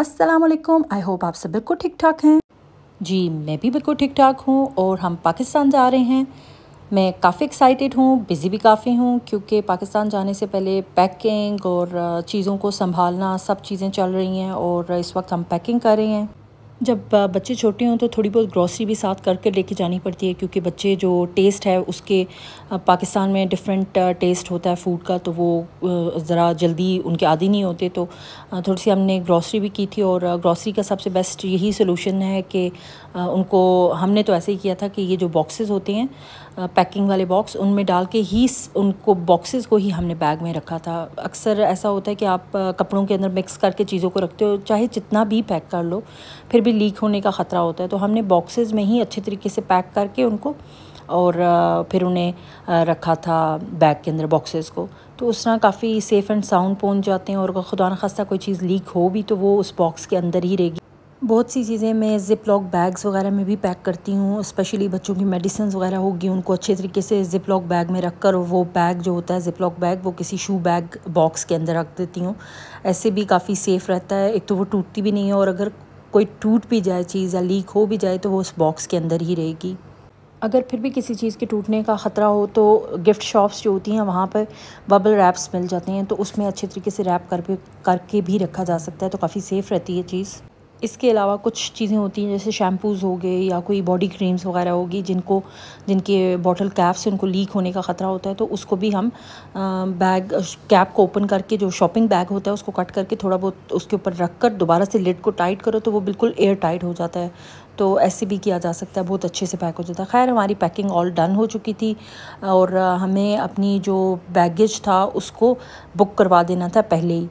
वालेकुम I hope आप सब बिल्कुल ठीक ठाक हैं जी मैं भी बिल्कुल ठीक ठाक हूँ और हम पाकिस्तान जा रहे हैं मैं काफ़ी एक्साइटेड हूँ बिज़ी भी काफ़ी हूँ क्योंकि पाकिस्तान जाने से पहले पैकिंग और चीज़ों को संभालना सब चीज़ें चल रही हैं और इस वक्त हम पैकिंग कर रहे हैं जब बच्चे छोटे हों तो थोड़ी बहुत ग्रॉसरी भी साथ करके लेके जानी पड़ती है क्योंकि बच्चे जो टेस्ट है उसके पाकिस्तान में डिफरेंट टेस्ट होता है फूड का तो वो ज़रा जल्दी उनके आदि नहीं होते तो थोड़ी सी हमने ग्रॉसरी भी की थी और ग्रॉसरी का सबसे बेस्ट यही सोलूशन है कि उनको हमने तो ऐसे ही किया था कि ये जो बॉक्सेस होते हैं पैकिंग वाले बॉक्स उनमें डाल के ही उनको बॉक्सेस को ही हमने बैग में रखा था अक्सर ऐसा होता है कि आप कपड़ों के अंदर मिक्स करके चीज़ों को रखते हो चाहे जितना भी पैक कर लो फिर भी लीक होने का ख़तरा होता है तो हमने बॉक्सेस में ही अच्छे तरीके से पैक करके उनको और फिर उन्हें रखा था बैग के अंदर बॉक्सेस को तो उस तरह काफ़ी सेफ़ एंड साउंड पहुंच जाते हैं और खुदा खास्ता कोई चीज़ लीक हो भी तो वो उस बॉक्स के अंदर ही रहेगी बहुत सी चीज़ें मैं ज़िप लॉक बैग्स वगैरह में भी पैक करती हूँ स्पेशली बच्चों की मेडिसिन वगैरह होगी उनको अच्छे तरीके से ज़िप लॉक बैग में रख कर वो बैग जो होता है ज़िप लॉक बैग वो किसी शू बैग बॉक्स के अंदर रख देती हूँ ऐसे भी काफ़ी सेफ़ रहता है एक तो वो टूटती भी नहीं है और अगर कोई टूट भी जाए चीज़ या लीक हो भी जाए तो वो उस बॉक्स के अंदर ही रहेगी अगर फिर भी किसी चीज़ के टूटने का ख़तरा हो तो गिफ्ट शॉप्स जो होती हैं वहाँ पर बबल रैप्स मिल जाते हैं तो उसमें अच्छे तरीके से रैप करके करके भी रखा जा सकता है तो काफ़ी सेफ़ रहती है चीज़ इसके अलावा कुछ चीज़ें होती हैं जैसे शैम्पूज़ हो गए या कोई बॉडी क्रीम्स वगैरह होगी जिनको जिनके बॉटल कैप से उनको लीक होने का ख़तरा होता है तो उसको भी हम बैग कैप को ओपन करके जो शॉपिंग बैग होता है उसको कट करके थोड़ा बहुत उसके ऊपर रख कर दोबारा से लिड को टाइट करो तो वो बिल्कुल एयर टाइट हो जाता है तो ऐसे भी किया जा सकता है बहुत अच्छे से पैक हो जाता है खैर हमारी पैकिंग ऑल डन हो चुकी थी और हमें अपनी जो बैगेज था उसको बुक करवा देना था पहले ही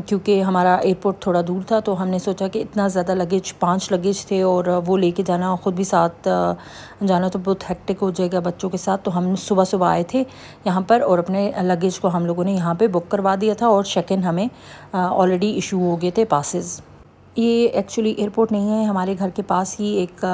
क्योंकि हमारा एयरपोर्ट थोड़ा दूर था तो हमने सोचा कि इतना ज़्यादा लगेज पांच लगेज थे और वो लेके जाना ख़ुद भी साथ जाना तो बहुत हेक्टिक हो जाएगा बच्चों के साथ तो हम सुबह सुबह आए थे यहाँ पर और अपने लगेज को हम लोगों ने यहाँ पे बुक करवा दिया था और चेक इन हमें ऑलरेडी इशू हो गए थे पासेज़ ये एक्चुअली एयरपोर्ट नहीं है हमारे घर के पास ही एक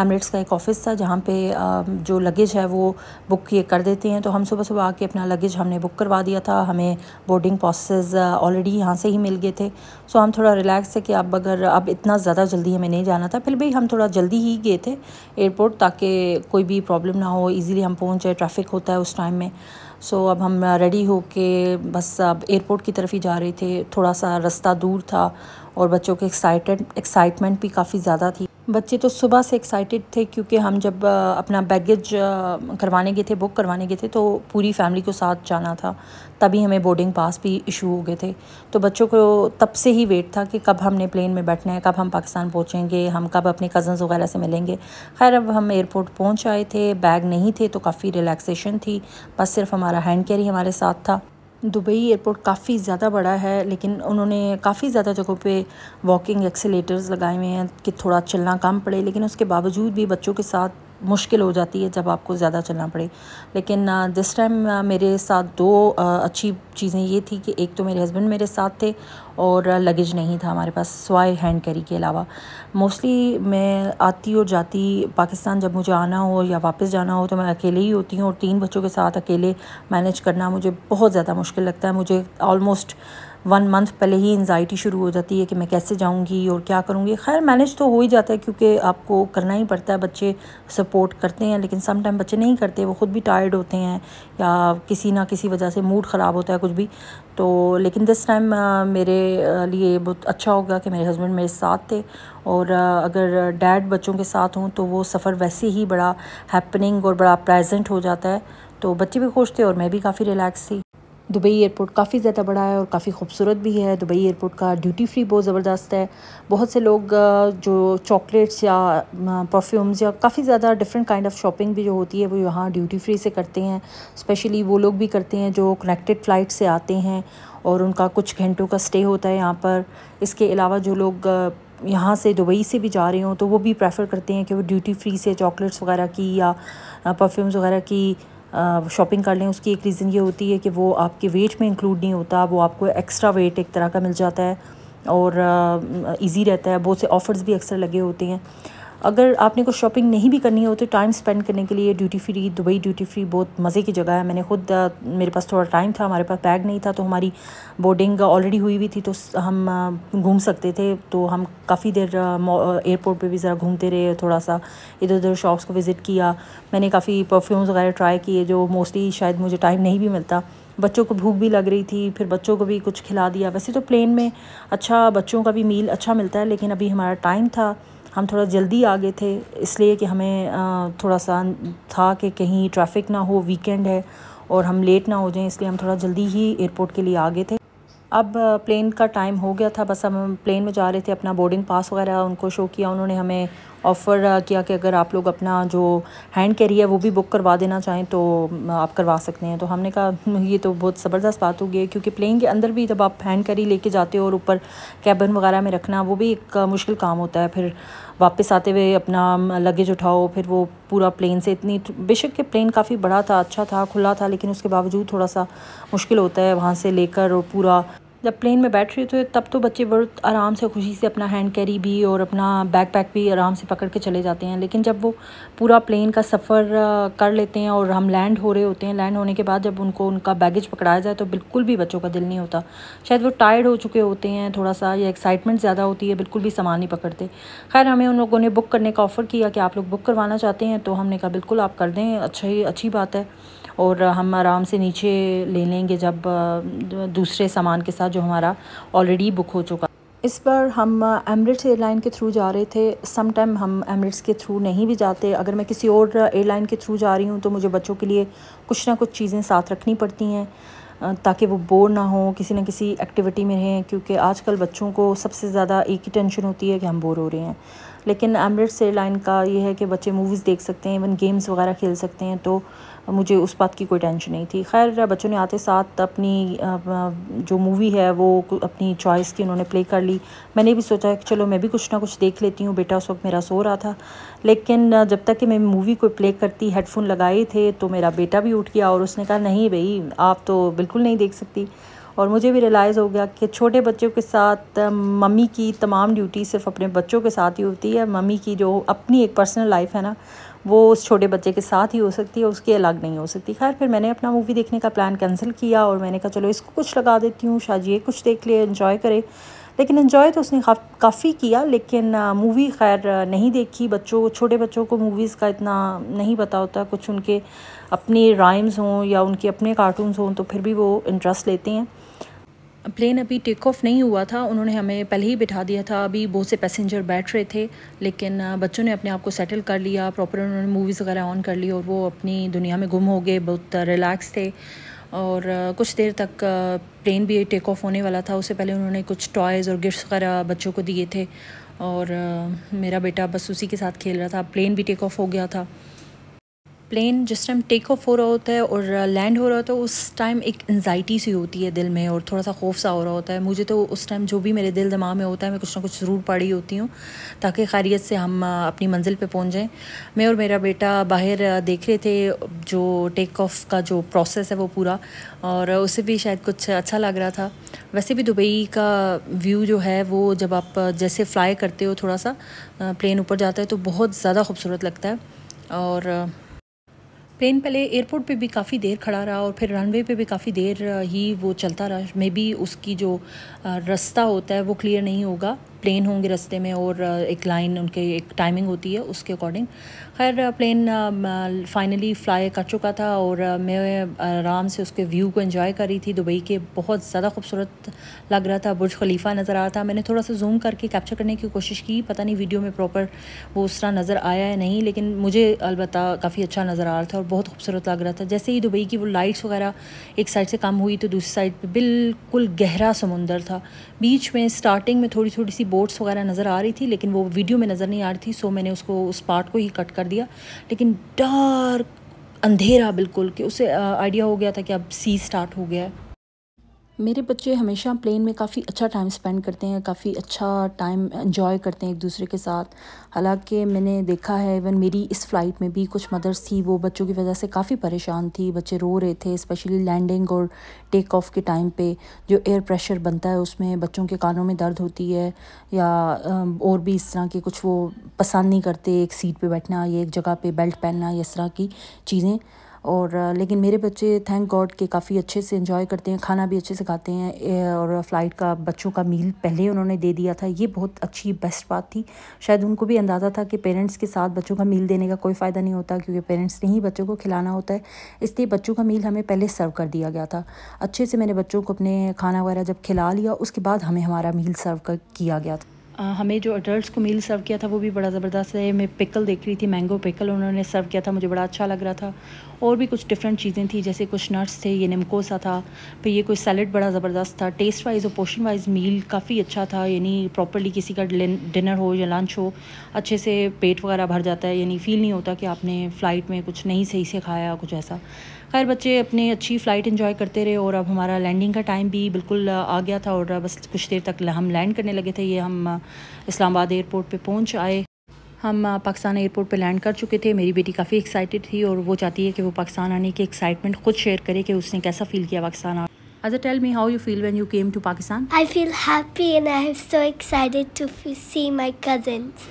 एमरेट्स का एक ऑफ़िस था जहाँ पे आ, जो लगेज है वो बुक किए कर देते हैं तो हम सुबह सुबह आके अपना लगेज हमने बुक करवा दिया था हमें बोर्डिंग प्रोसेस ऑलरेडी यहाँ से ही मिल गए थे सो हम थोड़ा रिलैक्स थे कि अब अगर अब इतना ज़्यादा जल्दी हमें नहीं जाना था फिर भी हम थोड़ा जल्दी ही गए थे एयरपोर्ट ताकि कोई भी प्रॉब्लम ना हो ईज़िली हम पहुँच जाए ट्रैफिक होता है उस टाइम में सो अब हम रेडी हो के बस अब एयरपोर्ट की तरफ ही जा रहे थे थोड़ा सा रास्ता दूर था और बच्चों के एक्साइटेड एक्साइटमेंट भी काफ़ी ज़्यादा थी बच्चे तो सुबह से एक्साइटेड थे क्योंकि हम जब अपना बैगेज करवाने गए थे बुक करवाने गए थे तो पूरी फैमिली को साथ जाना था तभी हमें बोर्डिंग पास भी इशू हो गए थे तो बच्चों को तब से ही वेट था कि कब हमने प्लेन में बैठना है कब हम पाकिस्तान पहुँचेंगे हम कब अपने कज़न्स वगैरह से मिलेंगे खैर अब हम एयरपोर्ट पहुँच आए थे बैग नहीं थे तो काफ़ी रिलैक्सेशन थी बस सिर्फ हमारा हैंड कैरी हमारे साथ था दुबई एयरपोर्ट काफ़ी ज़्यादा बड़ा है लेकिन उन्होंने काफ़ी ज़्यादा जगहों पे वॉकिंग एक्सेलेटर्स लगाए हुए हैं कि थोड़ा चलना कम पड़े लेकिन उसके बावजूद भी बच्चों के साथ मुश्किल हो जाती है जब आपको ज़्यादा चलना पड़े लेकिन दिस टाइम मेरे साथ दो अच्छी चीज़ें ये थी कि एक तो मेरे हस्बैंड मेरे साथ थे और लगेज नहीं था हमारे पास स्वाय हैंड कैरी के अलावा मोस्टली मैं आती और जाती पाकिस्तान जब मुझे आना हो या वापस जाना हो तो मैं अकेले ही होती हूँ और तीन बच्चों के साथ अकेले मैनेज करना मुझे बहुत ज़्यादा मुश्किल लगता है मुझे ऑलमोस्ट वन मंथ पहले ही एनजाइटी शुरू हो जाती है कि मैं कैसे जाऊँगी और क्या करूँगी खैर मैनेज तो हो ही जाता है क्योंकि आपको करना ही पड़ता है बच्चे सपोर्ट करते हैं लेकिन सम टाइम बच्चे नहीं करते वो ख़ुद भी टायर्ड होते हैं या किसी ना किसी वजह से मूड ख़राब होता है कुछ भी तो लेकिन दिस टाइम मेरे लिए बहुत अच्छा होगा कि मेरे हस्बैंड मेरे साथ थे और अगर डैड बच्चों के साथ हों तो वो सफ़र वैसे ही बड़ा हैपनिंग और बड़ा प्रेजेंट हो जाता है तो बच्चे भी खुश थे और मैं भी काफ़ी रिलैक्स थी दुबई एयरपोर्ट काफ़ी ज़्यादा बड़ा है और काफ़ी खूबसूरत भी है दुबई एयरपोर्ट का ड्यूटी फ्री बहुत ज़बरदस्त है बहुत से लोग जो चॉकलेट्स या परफ्यूम्स या काफ़ी ज़्यादा डिफरेंट काइंड ऑफ शॉपिंग भी जो होती है वो यहाँ ड्यूटी फ्री से करते हैं स्पेशली वो लोग भी करते हैं जो कनेक्टेड फ़्लाइट से आते हैं और उनका कुछ घंटों का स्टे होता है यहाँ पर इसके अलावा जो लोग यहाँ से दुबई से भी जा रहे हों तो वो भी प्रेफर करते हैं कि वो ड्यूटी फ्री से चॉकलेट्स वगैरह की या परफ्यूम्स वगैरह की शॉपिंग कर लें उसकी एक रीज़न ये होती है कि वो आपके वेट में इंक्लूड नहीं होता वो आपको एक्स्ट्रा वेट एक तरह का मिल जाता है और इजी रहता है बहुत से ऑफ़र्स भी अक्सर लगे होते हैं अगर आपने कुछ शॉपिंग नहीं भी करनी हो तो टाइम स्पेंड करने के लिए duty free Dubai duty free बहुत मज़े की जगह है मैंने खुद मेरे पास थोड़ा टाइम था हमारे पास बैग नहीं था तो हमारी बोर्डिंग ऑलरेडी हुई हुई थी तो हम घूम सकते थे तो हम काफ़ी देर एयरपोर्ट पर भी ज़रा घूमते रहे थोड़ा सा इधर उधर शॉप्स को विज़िट किया मैंने काफ़ी परफ्यूम्स वगैरह ट्राई किए जो मोस्टली शायद मुझे टाइम नहीं भी मिलता बच्चों को भूख भी लग रही थी फिर बच्चों को भी कुछ खिला दिया वैसे तो प्लेन में अच्छा बच्चों का भी मील अच्छा मिलता है लेकिन अभी हमारा टाइम था हम थोड़ा जल्दी आ गए थे इसलिए कि हमें थोड़ा सा था कि कहीं ट्रैफिक ना हो वीकेंड है और हम लेट ना हो जाएं इसलिए हम थोड़ा जल्दी ही एयरपोर्ट के लिए आ गए थे अब प्लेन का टाइम हो गया था बस हम प्लेन में जा रहे थे अपना बोर्डिंग पास वगैरह उनको शो किया उन्होंने हमें ऑफ़र किया कि अगर आप लोग अपना जो हैंड कैरी है वो भी बुक करवा देना चाहें तो आप करवा सकते हैं तो हमने कहा हम्म, ये तो बहुत ज़बरदस्त बात हो गई है क्योंकि प्लेन के अंदर भी जब आप हैंड कैरी लेके जाते हो और ऊपर कैबन वगैरह में रखना वो भी एक मुश्किल काम होता है फिर वापस आते हुए अपना लगेज उठाओ फिर वो पूरा प्लेन से इतनी बेशक के प्लेन काफ़ी बड़ा था अच्छा था खुला था लेकिन उसके बावजूद थोड़ा सा मुश्किल होता है वहाँ से लेकर और पूरा जब प्लेन में बैठ रहे थे तब तो बच्चे बहुत आराम से खुशी से अपना हैंड कैरी भी और अपना बैक पैक भी आराम से पकड़ के चले जाते हैं लेकिन जब वो पूरा प्लेन का सफ़र कर लेते हैं और हम लैंड हो रहे होते हैं लैंड होने के बाद जब उनको उनका बैगेज पकड़ाया जाए तो बिल्कुल भी बच्चों का दिल नहीं होता शायद वो टायर्ड हो चुके होते हैं थोड़ा सा या एक्साइटमेंट ज़्यादा होती है बिल्कुल भी सामान नहीं पकड़ते खैर हमें उन लोगों ने बुक करने का ऑफ़र किया कि आप लोग बुक करवाना चाहते हैं तो हमने कहा बिल्कुल आप कर दें अच्छा ही अच्छी बात है और हम आराम से नीचे ले लेंगे जब दूसरे सामान के साथ जो हमारा ऑलरेडी बुक हो चुका इस बार हम एमरेट्स एयरलाइन के थ्रू जा रहे थे सम टाइम हम एमरेट्स के थ्रू नहीं भी जाते अगर मैं किसी और एयरलाइन के थ्रू जा रही हूँ तो मुझे बच्चों के लिए कुछ ना कुछ चीज़ें साथ रखनी पड़ती हैं ताकि वो बोर ना हो किसी ना किसी एक्टिविटी में रहें क्योंकि आजकल बच्चों को सबसे ज़्यादा एक ही टेंशन होती है कि हम बोर हो रहे हैं लेकिन एमरेट्स एयरलाइन का ये है कि बच्चे मूवीज़ देख सकते हैं इवन गेम्स वगैरह खेल सकते हैं तो मुझे उस बात की कोई टेंशन नहीं थी खैर बच्चों ने आते साथ अपनी जो मूवी है वो अपनी चॉइस की उन्होंने प्ले कर ली मैंने भी सोचा कि चलो मैं भी कुछ ना कुछ देख लेती हूँ बेटा उस वक्त मेरा सो रहा था लेकिन जब तक कि मैं मूवी को प्ले करती हेडफोन लगाए थे तो मेरा बेटा भी उठ गया और उसने कहा नहीं भाई आप तो बिल्कुल नहीं देख सकती और मुझे भी रियलाइज़ हो गया कि छोटे बच्चों के साथ मम्मी की तमाम ड्यूटी सिर्फ अपने बच्चों के साथ ही होती है मम्मी की जो अपनी एक पर्सनल लाइफ है ना वो उस छोटे बच्चे के साथ ही हो सकती है उसकी अलग नहीं हो सकती खैर फिर मैंने अपना मूवी देखने का प्लान कैंसिल किया और मैंने कहा चलो इसको कुछ लगा देती हूँ शायद ये कुछ देख ले इन्जॉय करे लेकिन इन्जॉय तो उसने काफ़ी किया लेकिन मूवी खैर नहीं देखी बच्चों छोटे बच्चों को मूवीज़ का इतना नहीं पता होता कुछ उनके अपने राइम्स हों या उनके अपने कार्टून्स हों तो फिर भी वो इंटरेस्ट लेते हैं प्लेन अभी टेक ऑफ नहीं हुआ था उन्होंने हमें पहले ही बिठा दिया था अभी बहुत से पैसेंजर बैठ रहे थे लेकिन बच्चों ने अपने आप को सेटल कर लिया प्रॉपर उन्होंने मूवीज़ वगैरह ऑन कर ली और वो अपनी दुनिया में गुम हो गए बहुत रिलैक्स थे और कुछ देर तक प्लेन भी टेक ऑफ होने वाला था उससे पहले उन्होंने कुछ टॉयज़ और गिफ्ट्स वगैरह बच्चों को दिए थे और मेरा बेटा बस उसी के साथ खेल रहा था प्लेन भी टेक ऑफ हो गया था प्लेन जिस टाइम टेक ऑफ हो रहा होता है और लैंड uh, हो रहा होता है उस टाइम एक एनजाइटी सी होती है दिल में और थोड़ा सा खौफ सा हो रहा होता है मुझे तो उस टाइम जो भी मेरे दिल दिमाग में होता है मैं कुछ ना कुछ ज़रूर पढ़ी होती हूँ ताकि खैरियत से हम uh, अपनी मंजिल पर पहुँच जाएँ मैं और मेरा बेटा बाहर uh, देख रहे थे जो टेक ऑफ का जो प्रोसेस है वो पूरा और उसे भी शायद कुछ अच्छा लग रहा था वैसे भी दुबई का व्यू जो है वो जब आप जैसे फ्लाई करते हो थोड़ा सा प्लेन ऊपर जाता है तो बहुत ज़्यादा खूबसूरत लगता है और प्लेन पहले एयरपोर्ट पे भी काफ़ी देर खड़ा रहा और फिर रनवे पे भी काफ़ी देर ही वो चलता रहा मे बी उसकी जो रास्ता होता है वो क्लियर नहीं होगा प्लेन होंगे रास्ते में और एक लाइन उनके एक टाइमिंग होती है उसके अकॉर्डिंग खैर प्लेन फाइनली फ्लाई कर चुका था और मैं आराम से उसके व्यू को एंजॉय कर रही थी दुबई के बहुत ज़्यादा खूबसूरत लग रहा था बुर्ज खलीफा नज़र आ रहा था मैंने थोड़ा सा जूम करके कैप्चर करने की कोशिश की पता नहीं वीडियो में प्रॉपर वो उस तरह नज़र आया है नहीं लेकिन मुझे अलबत् काफ़ी अच्छा नज़र आ रहा था और बहुत खूबसूरत लग रहा था जैसे ही दुबई की वो लाइट्स वगैरह एक साइड से कम हुई तो दूसरी साइड पर बिल्कुल गहरा समुंदर था बीच में स्टार्टिंग में थोड़ी थोड़ी सी बोट्स वगैरह नज़र आ रही थी लेकिन वो वीडियो में नज़र नहीं आ रही थी सो मैंने उसको उस पार्ट को ही कट कर दिया लेकिन डार्क अंधेरा बिल्कुल कि उसे आइडिया हो गया था कि अब सी स्टार्ट हो गया है मेरे बच्चे हमेशा प्लेन में काफ़ी अच्छा टाइम स्पेंड करते हैं काफ़ी अच्छा टाइम इन्जॉय करते हैं एक दूसरे के साथ हालांकि मैंने देखा है इवन मेरी इस फ़्लाइट में भी कुछ मदर्स थी वो बच्चों की वजह से काफ़ी परेशान थी बच्चे रो रहे थे स्पेशली लैंडिंग और टेक ऑफ के टाइम पे जो एयर प्रेशर बनता है उसमें बच्चों के कानों में दर्द होती है या और भी इस तरह के कुछ वो पसंद नहीं करते एक सीट पर बैठना या एक जगह पर बेल्ट पहनना या इस तरह की चीज़ें और लेकिन मेरे बच्चे थैंक गॉड के काफ़ी अच्छे से इन्जॉय करते हैं खाना भी अच्छे से खाते हैं और फ़्लाइट का बच्चों का मील पहले उन्होंने दे दिया था ये बहुत अच्छी बेस्ट बात थी शायद उनको भी अंदाज़ा था कि पेरेंट्स के साथ बच्चों का मील देने का कोई फ़ायदा नहीं होता क्योंकि पेरेंट्स ने ही बच्चों को खिलाना होता है इसलिए बच्चों का मील हमें पहले सर्व कर दिया गया था अच्छे से मैंने बच्चों को अपने खाना वगैरह जब खिला लिया उसके बाद हमें हमारा मील सर्व कर किया गया था हमें जो अडल्ट को मील सर्व किया था वो भी बड़ा ज़बरदस्त है मैं पिकल देख रही थी मैंगो पिकल उन्होंने सर्व किया था मुझे बड़ा अच्छा लग रहा था और भी कुछ डिफरेंट चीज़ें थी जैसे कुछ नट्स थे ये निमकोसा था फिर ये कोई सैलड बड़ा ज़बरदस्त था टेस्ट वाइज और पोशन वाइज मील काफ़ी अच्छा था यानी प्रॉपरली किसी का डिनर हो या लंच हो अच्छे से पेट वगैरह भर जाता है यानी फील नहीं होता कि आपने फ़्लाइट में कुछ नहीं सही से खाया कुछ ऐसा खैर बच्चे अपनी अच्छी फ़्लाइट इन्जॉय करते रहे और अब हमारा लैंडिंग का टाइम भी बिल्कुल आ गया था और बस कुछ देर तक हम लैंड करने लगे थे ये हम इस्लामाबाद एयरपोर्ट पर पहुँच आए हम पाकिस्तान एयरपोर्ट पर लैंड कर चुके थे मेरी बेटी काफ़ी एक्साइटेड थी और वो चाहती है कि वो पाकिस्तान आने की एक्साइटमेंट खुद शेयर करे कि उसने कैसा फील किया पाकिस्तान आ Azhar, tell me how you feel when you came to Pakistan. I feel happy and I am so excited to see my cousins.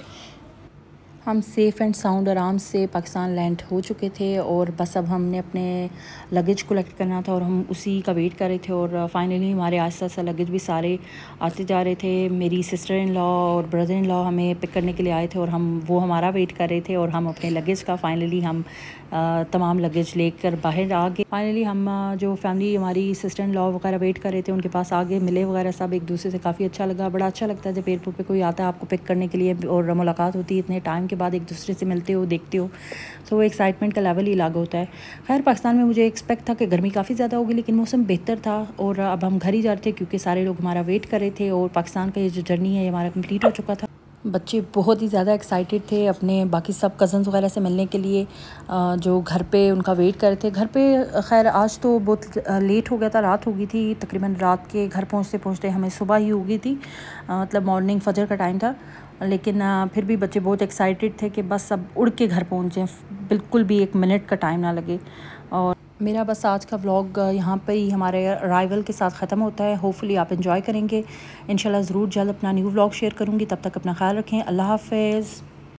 हम सेफ़ एंड साउंड आराम से पाकिस्तान लैंड हो चुके थे और बस अब हमने अपने लगेज कलेक्ट करना था और हम उसी का वेट कर रहे थे और फाइनली uh, हमारे आस्ता सा लगेज भी सारे आते जा रहे थे मेरी सिस्टर इन लॉ और ब्रदर इन लॉ हमें पिक करने के लिए आए थे और हम वो हमारा वेट कर रहे थे और हम अपने लगेज का फ़ाइनली हम uh, तमाम लगेज लेकर बाहर आ गए फाइनली हम uh, जो फैमिली हमारी सिस्टर इन लॉ वगैरह वेट कर रहे थे उनके पास आगे मिले वगैरह सब एक दूसरे से काफ़ी अच्छा लगा बड़ा अच्छा लगता है जब एयरपोर्ट पर कोई आता है आपको पिक करने के लिए और मुलाकात होती है इतने टाइम के बाद एक दूसरे से मिलते हो देखते हो तो वो एक्साइटमेंट का लेवल ही अलग होता है खैर पाकिस्तान में मुझे एक्सपेक्ट था कि गर्मी काफ़ी ज़्यादा होगी लेकिन मौसम बेहतर था और अब हम घर ही जा रहे थे क्योंकि सारे लोग हमारा वेट कर रहे थे और पाकिस्तान का ये जो जर्नी है ये हमारा कम्प्लीट हो चुका था बच्चे बहुत ही ज़्यादा एक्साइटेड थे अपने बाकी सब कज़न्स वगैरह से मिलने के लिए जो घर पे उनका वेट कर रहे थे घर पे खैर आज तो बहुत लेट हो गया था रात हो गई थी तकरीबन रात के घर पहुंचते पहुंचते हमें सुबह ही हो गई थी मतलब मॉर्निंग फजर का टाइम था लेकिन फिर भी बच्चे बहुत एक्साइटेड थे कि बस अब उड़ के घर पहुँचे बिल्कुल भी एक मिनट का टाइम ना लगे और मेरा बस आज का व्लॉग यहाँ पर ही हमारे अराइवल के साथ ख़त्म होता है होपफुली आप इन्जॉय करेंगे इन ज़रूर जल्द अपना न्यू व्लॉग शेयर करूँगी तब तक अपना ख्याल रखें अल्लाह हाफिज़